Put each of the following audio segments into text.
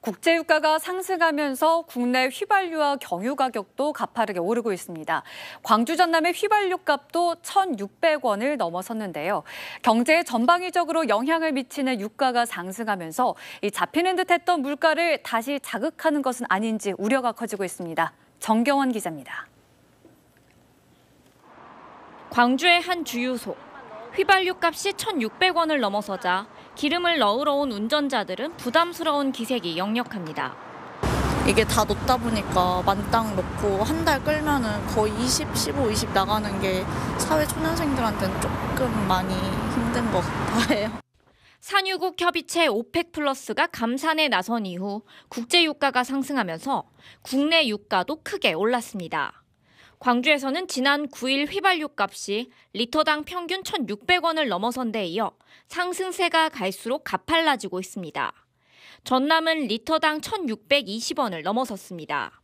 국제유가가 상승하면서 국내 휘발유와 경유 가격도 가파르게 오르고 있습니다. 광주 전남의 휘발유 값도 1,600원을 넘어섰는데요. 경제에 전방위적으로 영향을 미치는 유가가 상승하면서 잡히는 듯했던 물가를 다시 자극하는 것은 아닌지 우려가 커지고 있습니다. 정경원 기자입니다. 광주의 한 주유소. 휘발유 값이 1,600원을 넘어서자 기름을 넣으러 온 운전자들은 부담스러운 기색이 역력합니다. 이게 다 넣다 보니까 만땅 넣고 한 달 끌면은 거의 20, 15, 20 나가는 게 사회 초년생들한테는 조금 많이 힘든 것 같아요. 산유국 협의체 오펙 플러스가 감산에 나선 이후 국제 유가가 상승하면서 국내 유가도 크게 올랐습니다. 광주에서는 지난 9일 휘발유 값이 리터당 평균 1,600원을 넘어선 데 이어 상승세가 갈수록 가팔라지고 있습니다. 전남은 리터당 1,620원을 넘어섰습니다.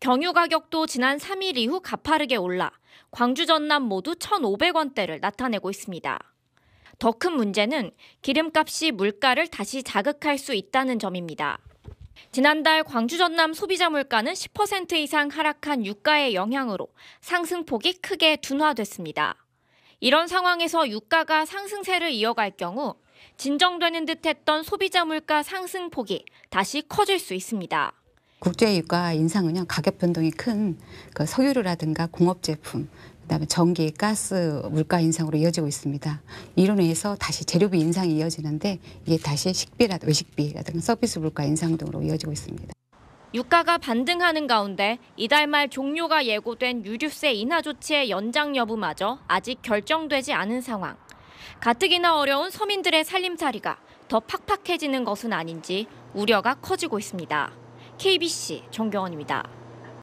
경유 가격도 지난 3일 이후 가파르게 올라 광주 전남 모두 1,500원대를 나타내고 있습니다. 더 큰 문제는 기름값이 물가를 다시 자극할 수 있다는 점입니다. 지난달 광주 전남 소비자 물가는 10% 이상 하락한 유가의 영향으로 상승폭이 크게 둔화됐습니다. 이런 상황에서 유가가 상승세를 이어갈 경우 진정되는 듯했던 소비자 물가 상승폭이 다시 커질 수 있습니다. 국제 유가 인상은요 가격 변동이 큰그 석유류라든가 공업 제품 그다음에 전기, 가스 물가 인상으로 이어지고 있습니다. 이로 인서 다시 재료비 인상이 이어지는데 이게 다시 식비라 외식비라든가 서비스 물가 인상 등으로 이어지고 있습니다. 유가가 반등하는 가운데 이달 말 종료가 예고된 유류세 인하 조치의 연장 여부마저 아직 결정되지 않은 상황. 가뜩이나 어려운 서민들의 살림살이가 더 팍팍해지는 것은 아닌지 우려가 커지고 있습니다. KBC 정경원입니다.